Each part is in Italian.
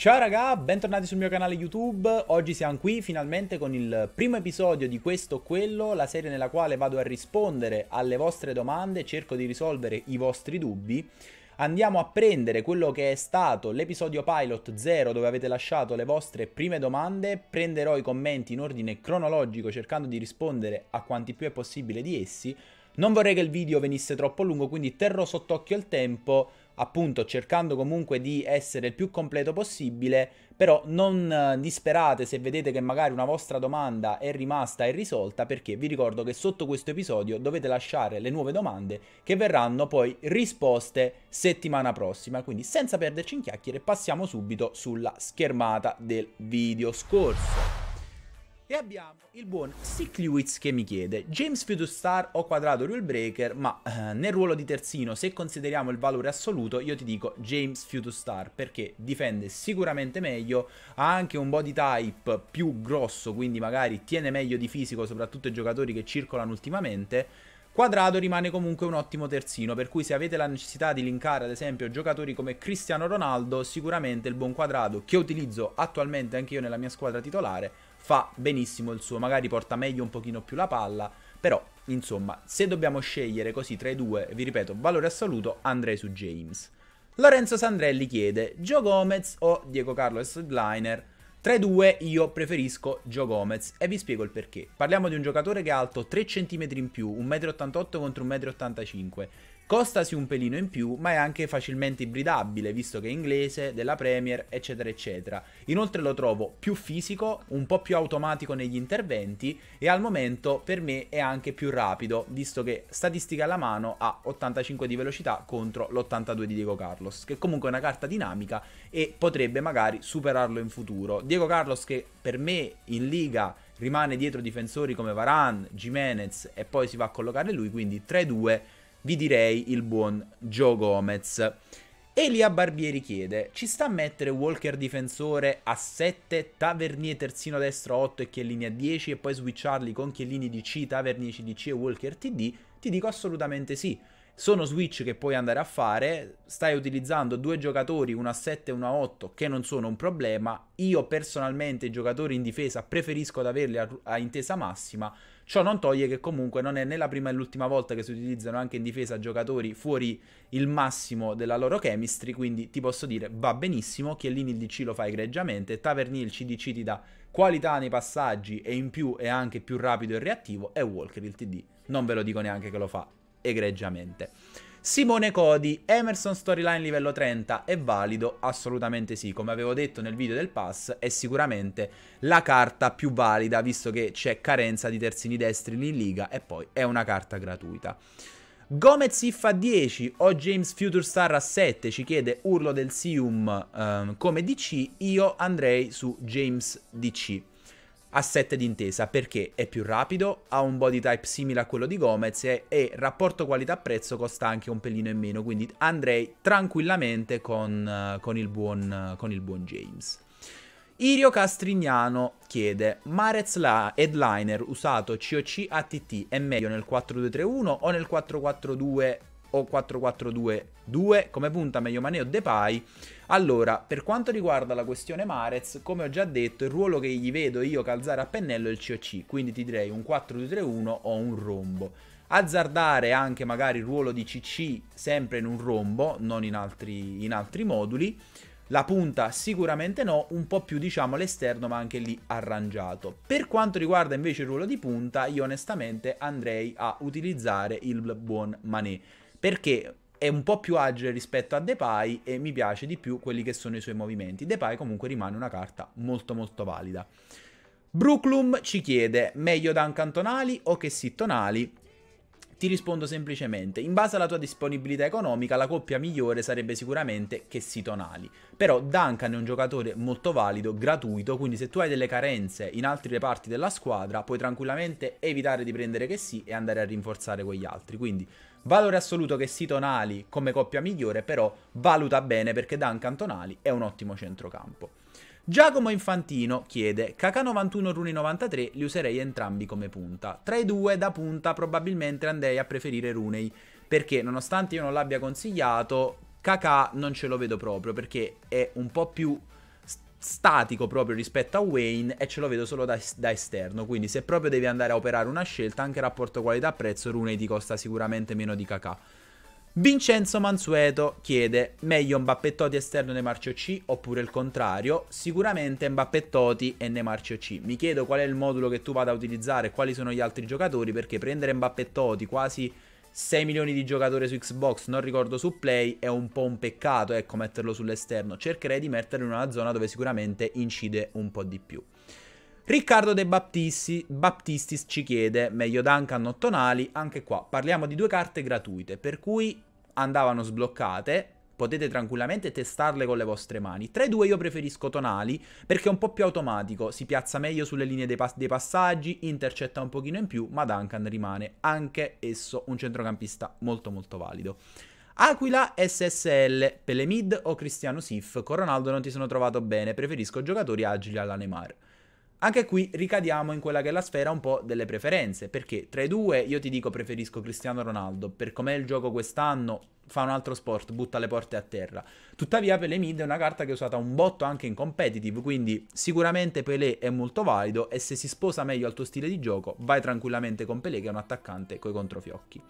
Ciao raga, bentornati sul mio canale YouTube. Oggi siamo qui finalmente con il primo episodio di questo o quello, la serie nella quale vado a rispondere alle vostre domande, cerco di risolvere i vostri dubbi. Andiamo a prendere quello che è stato l'episodio pilot 0 dove avete lasciato le vostre prime domande, prenderò i commenti in ordine cronologico cercando di rispondere a quanti più è possibile di essi. Non vorrei che il video venisse troppo lungo, quindi terrò sott'occhio il tempo appunto cercando comunque di essere il più completo possibile, però non eh, disperate se vedete che magari una vostra domanda è rimasta irrisolta perché vi ricordo che sotto questo episodio dovete lasciare le nuove domande che verranno poi risposte settimana prossima, quindi senza perderci in chiacchiere passiamo subito sulla schermata del video scorso. E abbiamo il buon Sick Sikliwitz che mi chiede James Star o quadrato rule breaker ma eh, nel ruolo di terzino se consideriamo il valore assoluto io ti dico James Star perché difende sicuramente meglio ha anche un body type più grosso quindi magari tiene meglio di fisico soprattutto i giocatori che circolano ultimamente Quadrato rimane comunque un ottimo terzino, per cui se avete la necessità di linkare ad esempio giocatori come Cristiano Ronaldo, sicuramente il buon quadrato che utilizzo attualmente anche io nella mia squadra titolare fa benissimo il suo, magari porta meglio un pochino più la palla, però insomma, se dobbiamo scegliere così tra i due, vi ripeto, valore assoluto, andrei su James. Lorenzo Sandrelli chiede Gio Gomez o Diego Carlos Headliner? Tra i due io preferisco Gio Gomez e vi spiego il perché. Parliamo di un giocatore che è alto 3 cm in più, 1,88 m contro 1,85 m, Costasi un pelino in più, ma è anche facilmente ibridabile, visto che è inglese, della Premier, eccetera, eccetera. Inoltre lo trovo più fisico, un po' più automatico negli interventi e al momento per me è anche più rapido, visto che statistica alla mano ha 85 di velocità contro l'82 di Diego Carlos, che comunque è una carta dinamica e potrebbe magari superarlo in futuro. Diego Carlos che per me in liga rimane dietro difensori come Varane, Jimenez e poi si va a collocare lui, quindi 3-2 vi direi il buon Joe Gomez. Elia Barbieri chiede, ci sta a mettere Walker difensore a 7, Tavernier terzino destro a 8 e Chiellini a 10 e poi switcharli con Chiellini di C, Tavernier CDC e Walker TD? Ti dico assolutamente sì. Sono switch che puoi andare a fare, stai utilizzando due giocatori, uno a 7 e uno a 8, che non sono un problema. Io personalmente i giocatori in difesa preferisco ad averli a, a intesa massima, Ciò non toglie che comunque non è né la prima né l'ultima volta che si utilizzano anche in difesa giocatori fuori il massimo della loro chemistry, quindi ti posso dire va benissimo, Chiellini il DC lo fa egregiamente, Tavernil il CDC ti dà qualità nei passaggi e in più è anche più rapido e reattivo e Walker il TD non ve lo dico neanche che lo fa egregiamente. Simone Codi, Emerson Storyline livello 30, è valido? Assolutamente sì, come avevo detto nel video del pass è sicuramente la carta più valida visto che c'è carenza di terzini destri in Liga e poi è una carta gratuita. Gomez If a 10 o James Future Star a 7 ci chiede Urlo del Sium um, come DC, io andrei su James DC a 7 d'intesa perché è più rapido, ha un body type simile a quello di Gomez e, e rapporto qualità-prezzo costa anche un pelino in meno, quindi andrei tranquillamente con, uh, con, il, buon, uh, con il, buon, James. Irio Castrignano chiede, Marez la headliner usato COC ATT è meglio nel 4231 o nel 442 o 442 2 come punta meglio o Depay. Allora, per quanto riguarda la questione Marez, come ho già detto, il ruolo che gli vedo io calzare a pennello è il COC, quindi ti direi un 4-2-3-1 o un rombo. Azzardare anche magari il ruolo di CC sempre in un rombo, non in altri, in altri moduli. La punta sicuramente no, un po' più diciamo all'esterno ma anche lì arrangiato. Per quanto riguarda invece il ruolo di punta, io onestamente andrei a utilizzare il buon Mané. Perché è un po' più agile rispetto a Depay e mi piace di più quelli che sono i suoi movimenti. Depay comunque rimane una carta molto molto valida. Brooklum ci chiede, meglio Duncan Tonali o che sì Tonali? Ti rispondo semplicemente, in base alla tua disponibilità economica la coppia migliore sarebbe sicuramente che si tonali. Però Duncan è un giocatore molto valido, gratuito, quindi se tu hai delle carenze in altri reparti della squadra puoi tranquillamente evitare di prendere che sì e andare a rinforzare quegli altri. Quindi Valore assoluto che sì Tonali come coppia migliore, però valuta bene perché Duncan Tonali è un ottimo centrocampo. Giacomo Infantino chiede: kk 91 Runi 93 li userei entrambi come punta. Tra i due da punta probabilmente andrei a preferire Runei, perché nonostante io non l'abbia consigliato, KK non ce lo vedo proprio perché è un po' più statico proprio rispetto a Wayne e ce lo vedo solo da, da, esterno, quindi se proprio devi andare a operare una scelta, anche rapporto qualità-prezzo, Rune ti costa sicuramente meno di KK. Vincenzo Mansueto chiede meglio Mbappé Totti esterno marcio C oppure il contrario? Sicuramente Mbappé Totti e marcio C. Mi chiedo qual è il modulo che tu vada a utilizzare e quali sono gli altri giocatori perché prendere Mbappé Totti quasi 6 milioni di giocatori su Xbox, non ricordo su Play, è un po' un peccato ecco, metterlo sull'esterno. Cercherei di metterlo in una zona dove sicuramente incide un po' di più. Riccardo De Baptisti, Baptistis ci chiede, meglio Duncan o Tonali, anche qua parliamo di due carte gratuite, per cui andavano sbloccate, potete tranquillamente testarle con le vostre mani. Tra i due io preferisco Tonali perché è un po' più automatico, si piazza meglio sulle linee dei, pas- dei passaggi, intercetta un pochino in più, ma Duncan rimane anche esso un centrocampista molto molto valido. Aquila SSL, Pelemid o Cristiano Sif, con Ronaldo non ti sono trovato bene, preferisco giocatori agili alla Neymar. Anche qui ricadiamo in quella che è la sfera un po' delle preferenze, perché tra i due io ti dico preferisco Cristiano Ronaldo, per com'è il gioco quest'anno fa un altro sport, butta le porte a terra. Tuttavia Pelé Mid è una carta che è usata un botto anche in competitive, quindi sicuramente Pelé è molto valido e se si sposa meglio al tuo stile di gioco vai tranquillamente con Pelé che è un attaccante coi controfiocchi.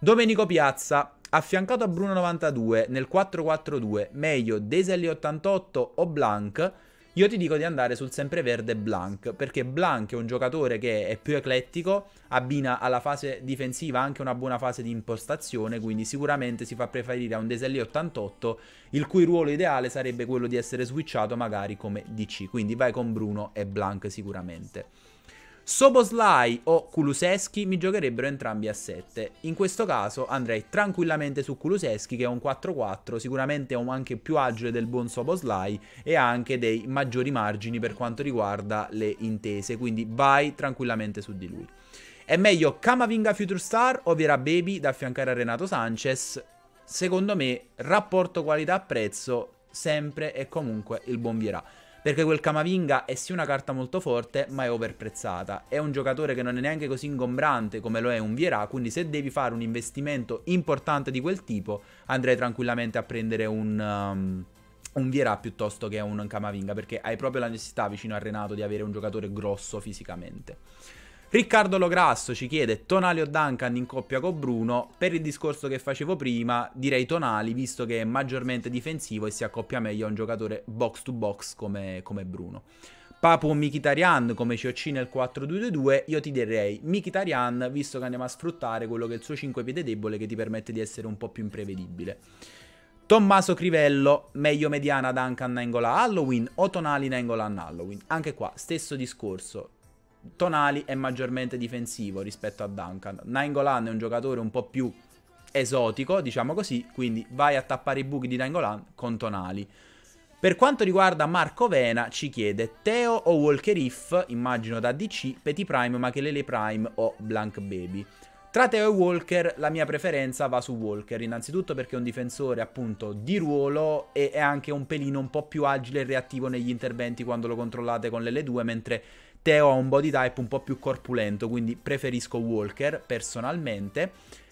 Domenico Piazza, affiancato a Bruno 92 nel 4-4-2, meglio Deseli 88 o Blanc io ti dico di andare sul sempreverde Blank, perché Blank è un giocatore che è più eclettico, abbina alla fase difensiva anche una buona fase di impostazione, quindi sicuramente si fa preferire a un Deselli 88, il cui ruolo ideale sarebbe quello di essere switchato magari come DC, quindi vai con Bruno e Blank sicuramente. Soboslai o Kuluseschi mi giocherebbero entrambi a 7. In questo caso andrei tranquillamente su Kuluseschi che è un 4-4, sicuramente è anche più agile del buon Soboslai e ha anche dei maggiori margini per quanto riguarda le intese, quindi vai tranquillamente su di lui. È meglio Kamavinga Future Star o Vera Baby da affiancare a Renato Sanchez? Secondo me, rapporto qualità-prezzo sempre e comunque il buon Vierà perché quel Camavinga è sì una carta molto forte, ma è overprezzata. È un giocatore che non è neanche così ingombrante come lo è un Vierà, quindi se devi fare un investimento importante di quel tipo, andrei tranquillamente a prendere un... Um, un Vierà piuttosto che un Camavinga perché hai proprio la necessità vicino a Renato di avere un giocatore grosso fisicamente. Riccardo Lograsso ci chiede Tonali o Duncan in coppia con Bruno. Per il discorso che facevo prima, direi Tonali, visto che è maggiormente difensivo e si accoppia meglio a un giocatore box to box come, come Bruno. Papu Mikitarian come COC nel 4-2-2-2, io ti direi Mikitarian, visto che andiamo a sfruttare quello che è il suo 5 piede debole che ti permette di essere un po' più imprevedibile. Tommaso Crivello, meglio mediana Duncan Nengola Halloween o Tonali Nengolan Halloween. Anche qua, stesso discorso. Tonali è maggiormente difensivo rispetto a Duncan. Nainggolan è un giocatore un po' più esotico, diciamo così, quindi vai a tappare i buchi di Nainggolan con Tonali. Per quanto riguarda Marco Vena, ci chiede Teo o Walker If, immagino da DC, Petit Prime, Machelele Prime o Blank Baby. Tra Teo e Walker la mia preferenza va su Walker, innanzitutto perché è un difensore appunto di ruolo e è anche un pelino un po' più agile e reattivo negli interventi quando lo controllate con l'L2, mentre Teo ha un body type un po' più corpulento, quindi preferisco Walker personalmente.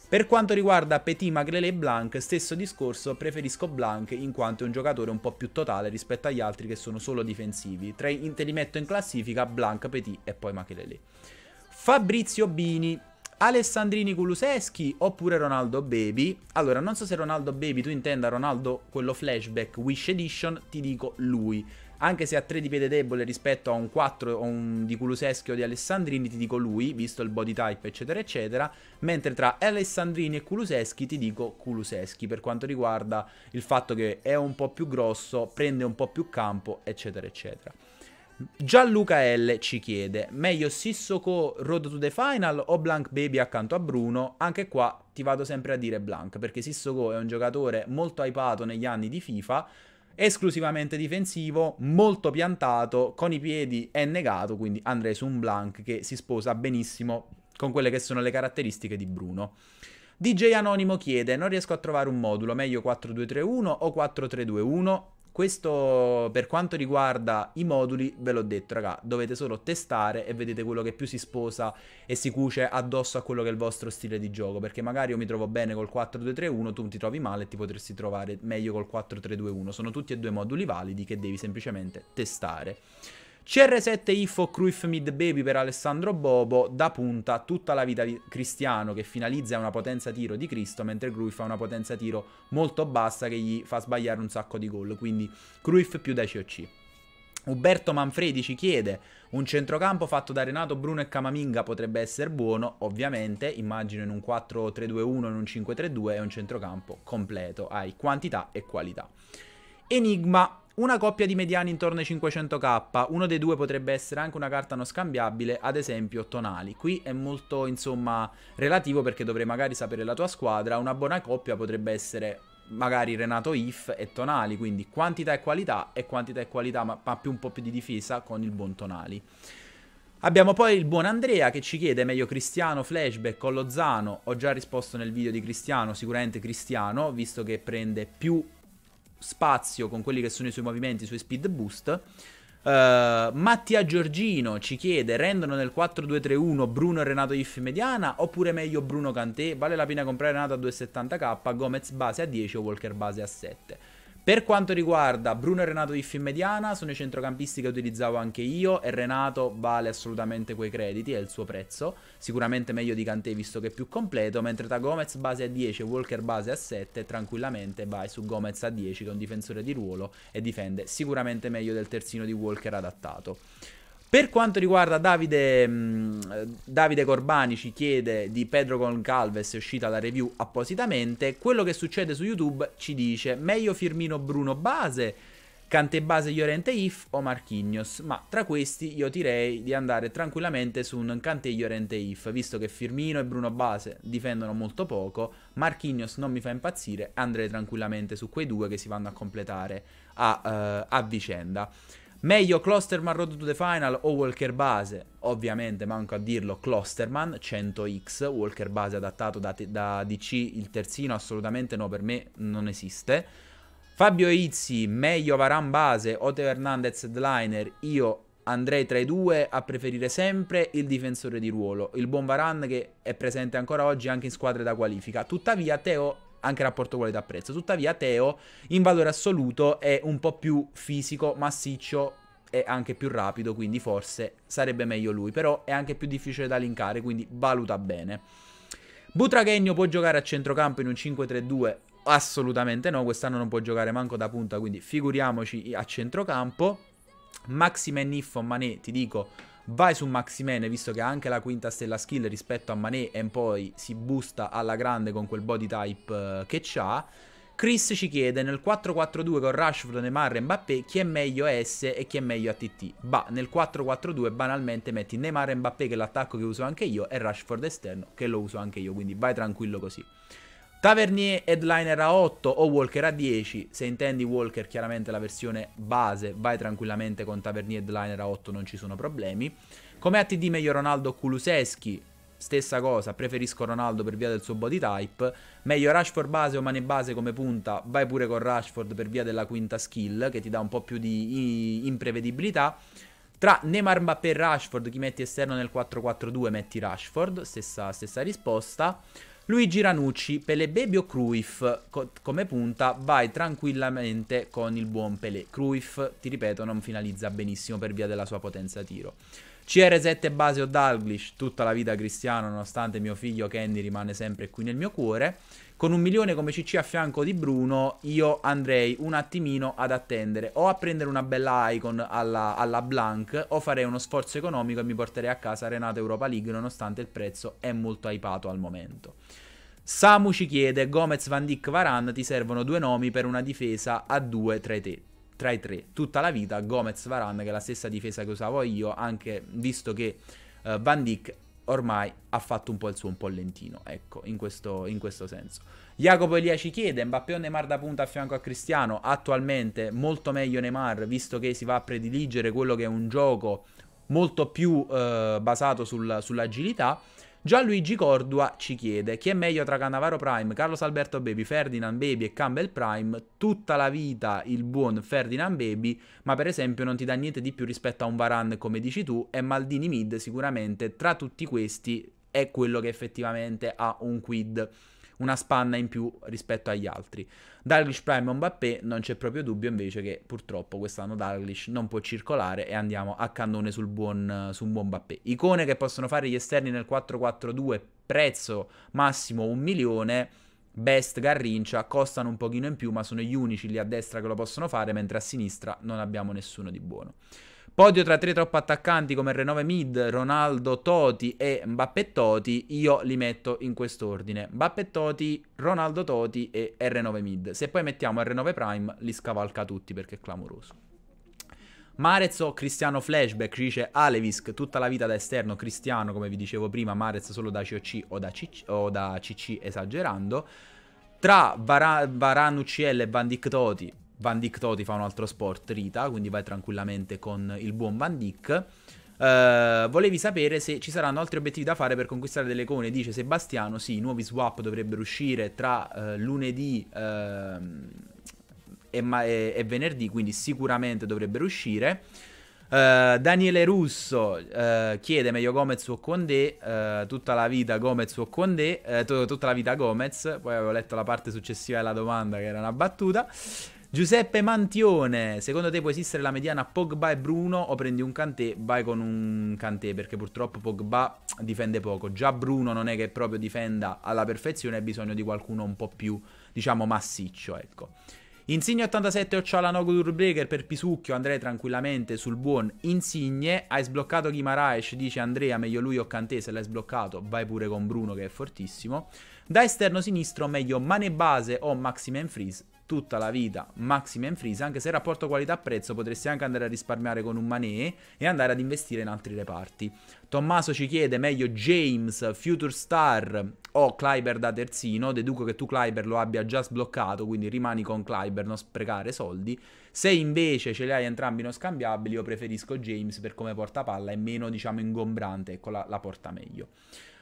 Per quanto riguarda Petit, Magrele e Blanc, stesso discorso, preferisco Blanc in quanto è un giocatore un po' più totale rispetto agli altri che sono solo difensivi. Tra i te li metto in classifica Blanc, Petit e poi Magrele. Fabrizio Bini, Alessandrini Kuluseschi oppure Ronaldo Baby? Allora, non so se Ronaldo Baby tu intenda Ronaldo quello flashback Wish Edition, ti dico lui anche se ha 3 di piede debole rispetto a un 4 o un di o di Alessandrini, ti dico lui, visto il body type, eccetera, eccetera. Mentre tra Alessandrini e Culuseschi ti dico Culuseschi per quanto riguarda il fatto che è un po' più grosso, prende un po' più campo, eccetera, eccetera. Gianluca L ci chiede: meglio Sissoko Road to the Final o Blank Baby accanto a Bruno? Anche qua ti vado sempre a dire Blank, perché Sissoko è un giocatore molto hypato negli anni di FIFA esclusivamente difensivo, molto piantato, con i piedi è negato, quindi andrei su un blank che si sposa benissimo con quelle che sono le caratteristiche di Bruno. DJ Anonimo chiede, non riesco a trovare un modulo, meglio 4-2-3-1 o 4-3-2-1? Questo per quanto riguarda i moduli, ve l'ho detto, raga, dovete solo testare e vedete quello che più si sposa e si cuce addosso a quello che è il vostro stile di gioco, perché magari io mi trovo bene col 4-2-3-1, tu ti trovi male e ti potresti trovare meglio col 4-3-2-1. Sono tutti e due moduli validi che devi semplicemente testare. CR7 Ifo Cruyff Mid Baby per Alessandro Bobo, da punta tutta la vita di Cristiano che finalizza una potenza tiro di Cristo, mentre Cruyff ha una potenza tiro molto bassa che gli fa sbagliare un sacco di gol, quindi Cruyff più da COC. Uberto Manfredi ci chiede un centrocampo fatto da Renato Bruno e Camaminga potrebbe essere buono, ovviamente immagino in un 4-3-2-1, in un 5-3-2 è un centrocampo completo, hai quantità e qualità. Enigma una coppia di mediani intorno ai 500k, uno dei due potrebbe essere anche una carta non scambiabile, ad esempio Tonali. Qui è molto, insomma, relativo perché dovrei magari sapere la tua squadra. Una buona coppia potrebbe essere magari Renato If e Tonali, quindi quantità e qualità e quantità e qualità, ma, ma più un po' più di difesa con il buon Tonali. Abbiamo poi il buon Andrea che ci chiede meglio Cristiano, flashback o Lozano. Ho già risposto nel video di Cristiano, sicuramente Cristiano, visto che prende più spazio con quelli che sono i suoi movimenti, i suoi speed boost. Uh, Mattia Giorgino ci chiede: rendono nel 4-2-3-1 Bruno e Renato If mediana? Oppure meglio Bruno Cantè? Vale la pena comprare Renato a 270k, Gomez base a 10 o Walker base a 7? Per quanto riguarda Bruno e Renato di Finmediana, sono i centrocampisti che utilizzavo anche io e Renato vale assolutamente quei crediti, è il suo prezzo, sicuramente meglio di Kanté visto che è più completo, mentre da Gomez base a 10 e Walker base a 7 tranquillamente vai su Gomez a 10 che è un difensore di ruolo e difende sicuramente meglio del terzino di Walker adattato. Per quanto riguarda Davide, mm, Davide Corbani ci chiede di Pedro Goncalves, è uscita la review appositamente, quello che succede su YouTube ci dice meglio Firmino Bruno Base, Cante Base Llorente If o Marchignos, ma tra questi io direi di andare tranquillamente su un Cante Llorente If, visto che Firmino e Bruno Base difendono molto poco, Marchignos non mi fa impazzire, andrei tranquillamente su quei due che si vanno a completare a, uh, a vicenda. Meglio Closterman Road to the Final o Walker Base? Ovviamente, manco a dirlo, Closterman 100X, Walker Base adattato da, da DC, il terzino assolutamente no, per me non esiste. Fabio Izzi, meglio Varan Base o Teo Hernandez Headliner? Io andrei tra i due a preferire sempre il difensore di ruolo, il buon Varan che è presente ancora oggi anche in squadre da qualifica. Tuttavia Teo anche rapporto qualità-prezzo. Tuttavia Teo in valore assoluto è un po' più fisico, massiccio e anche più rapido, quindi forse sarebbe meglio lui, però è anche più difficile da linkare, quindi valuta bene. Butraghegno può giocare a centrocampo in un 5-3-2? Assolutamente no, quest'anno non può giocare manco da punta, quindi figuriamoci a centrocampo. Maxime Niffo, Mané, ti dico, Vai su Maximene, visto che ha anche la quinta stella skill rispetto a Mané e poi si busta alla grande con quel body type eh, che c'ha. Chris ci chiede nel 4-4-2 con Rashford, Neymar e Mbappé chi è meglio S e chi è meglio ATT. Bah, nel 4-4-2 banalmente metti Neymar e Mbappé che è l'attacco che uso anche io e Rashford esterno che lo uso anche io, quindi vai tranquillo così. Tavernier headliner a 8 o Walker a 10. Se intendi Walker, chiaramente la versione base, vai tranquillamente con Tavernier headliner a 8, non ci sono problemi. Come ATD meglio Ronaldo Kuluseschi, stessa cosa, preferisco Ronaldo per via del suo body type. Meglio Rashford base o Mane base come punta, vai pure con Rashford per via della quinta skill, che ti dà un po' più di imprevedibilità. Tra Neymar Mbappé e Rashford, chi metti esterno nel 4-4-2, metti Rashford, stessa, stessa risposta. Luigi Ranucci, Pele o Cruyff co- come punta, vai tranquillamente con il buon Pele. Cruyff, ti ripeto, non finalizza benissimo per via della sua potenza tiro. CR7 base o Dalglish, tutta la vita cristiano, nonostante mio figlio Kenny rimane sempre qui nel mio cuore. Con un milione come CC a fianco di Bruno, io andrei un attimino ad attendere o a prendere una bella icon alla, alla Blank o farei uno sforzo economico e mi porterei a casa Renato Europa League nonostante il prezzo è molto hypato al momento. Samu ci chiede, Gomez, Van Dyck, Varan, ti servono due nomi per una difesa a due tra i te tra i tre tutta la vita Gomez Varan che è la stessa difesa che usavo io anche visto che uh, Van Dijk ormai ha fatto un po' il suo un po' lentino, ecco, in questo, in questo senso. Jacopo Elia ci chiede, Mbappé o Neymar da punta a fianco a Cristiano? Attualmente molto meglio Neymar, visto che si va a prediligere quello che è un gioco molto più eh, basato sul, sull'agilità, Gianluigi Cordua ci chiede chi è meglio tra Cannavaro Prime, Carlos Alberto Baby, Ferdinand Baby e Campbell Prime. Tutta la vita il buon Ferdinand Baby, ma per esempio non ti dà niente di più rispetto a un Varan come dici tu e Maldini Mid sicuramente tra tutti questi è quello che effettivamente ha un quid una spanna in più rispetto agli altri. Dalglish Prime e Mbappé non c'è proprio dubbio invece che purtroppo quest'anno Dalglish non può circolare e andiamo a cannone sul buon, su un buon Mbappé. Icone che possono fare gli esterni nel 4-4-2, prezzo massimo un milione. Best Garrincia costano un pochino in più, ma sono gli unici lì a destra che lo possono fare, mentre a sinistra non abbiamo nessuno di buono. Podio tra tre troppo attaccanti come Renove Mid, Ronaldo Toti e Mbappé Toti, io li metto in quest'ordine. Mbappé Toti, Ronaldo Toti e R9 Mid. Se poi mettiamo R9 Prime li scavalca tutti perché è clamoroso. Marez o Cristiano Flashback, dice Alevisk, tutta la vita da esterno, Cristiano come vi dicevo prima, Marez solo da COC o da, CC, o da CC esagerando. Tra Varan UCL e Van Dijk Toti, Van Dyck Toti fa un altro sport, Rita, quindi vai tranquillamente con il buon Van Dyck. Uh, eh, volevi sapere se ci saranno altri obiettivi da fare per conquistare delle icone, dice Sebastiano. Sì, i nuovi swap dovrebbero uscire tra uh, lunedì uh, e, ma- e-, e, venerdì, quindi sicuramente dovrebbero uscire. Eh, Daniele Russo chiede meglio Gomez o Condé, tutta la vita Gomez o Condé, to- tutta la vita Gomez, poi avevo letto la parte successiva della domanda che era una battuta. Giuseppe Mantione, secondo te può esistere la mediana Pogba e Bruno o prendi un Kanté? Vai con un Kanté perché purtroppo Pogba difende poco. Già Bruno non è che proprio difenda alla perfezione, ha bisogno di qualcuno un po' più, diciamo, massiccio, ecco. Insigne 87 o Cialanoglu Breaker per Pisucchio, andrei tranquillamente sul buon Insigne. Hai sbloccato Ghimaraes, dice Andrea, meglio lui o Kanté, se l'hai sbloccato vai pure con Bruno che è fortissimo. Da esterno sinistro meglio Mane Base o Maximen Freeze tutta la vita Maxima and Freeze, anche se il rapporto qualità-prezzo potresti anche andare a risparmiare con un Mané e andare ad investire in altri reparti. Tommaso ci chiede meglio James, Future Star o Kleiber da terzino, deduco che tu Kleiber lo abbia già sbloccato, quindi rimani con Kleiber, non sprecare soldi. Se invece ce li hai entrambi non scambiabili, io preferisco James per come porta palla, è meno diciamo ingombrante, ecco la, la porta meglio.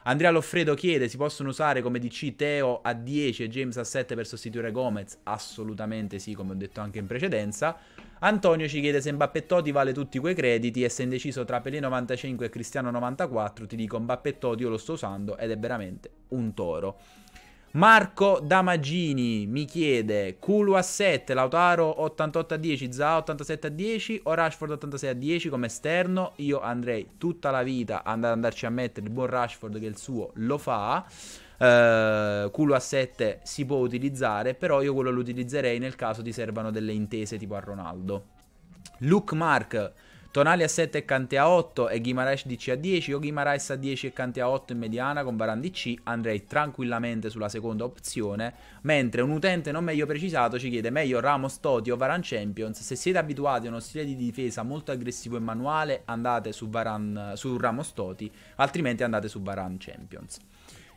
Andrea Loffredo chiede: si possono usare come DC Teo a 10 e James a 7 per sostituire Gomez? Assolutamente sì, come ho detto anche in precedenza. Antonio ci chiede se Mbappettotti vale tutti quei crediti e se indeciso tra Pelé 95 e Cristiano 94, ti dico Mbappettotti io lo sto usando ed è veramente un toro. Marco Damagini mi chiede Kulu a 7, Lautaro 88 a 10, Za 87 a 10 o Rashford 86 a 10 come esterno. Io andrei tutta la vita ad andarci a mettere il buon Rashford che il suo lo fa. Uh, eh, culo a 7 si può utilizzare, però io quello lo utilizzerei nel caso ti servano delle intese tipo a Ronaldo. Luke Mark Tonali a 7 e Kanté a 8 e Guimaraes di C a 10 o Guimaraes a 10 e Kanté a 8 in mediana con Baran di C andrei tranquillamente sulla seconda opzione mentre un utente non meglio precisato ci chiede meglio Ramos Toti o Varan Champions se siete abituati a uno stile di difesa molto aggressivo e manuale andate su, Varane, su Ramos Toti altrimenti andate su Varane Champions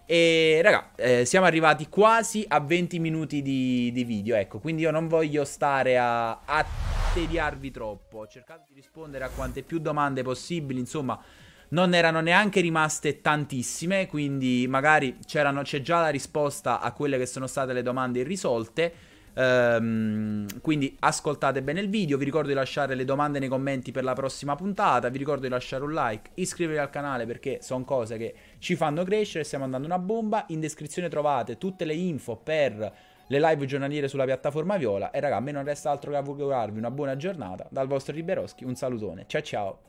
e raga, eh, siamo arrivati quasi a 20 minuti di, di video, ecco, quindi io non voglio stare a, a tediarvi troppo. Ho cercato di rispondere a quante più domande possibili, insomma, non erano neanche rimaste tantissime, quindi magari c'è già la risposta a quelle che sono state le domande irrisolte. Um, quindi ascoltate bene il video, vi ricordo di lasciare le domande nei commenti per la prossima puntata, vi ricordo di lasciare un like, iscrivervi al canale perché sono cose che ci fanno crescere, stiamo andando una bomba, in descrizione trovate tutte le info per le live giornaliere sulla piattaforma viola e raga, a me non resta altro che augurarvi una buona giornata. Dal vostro Liberoschi un salutone. Ciao ciao.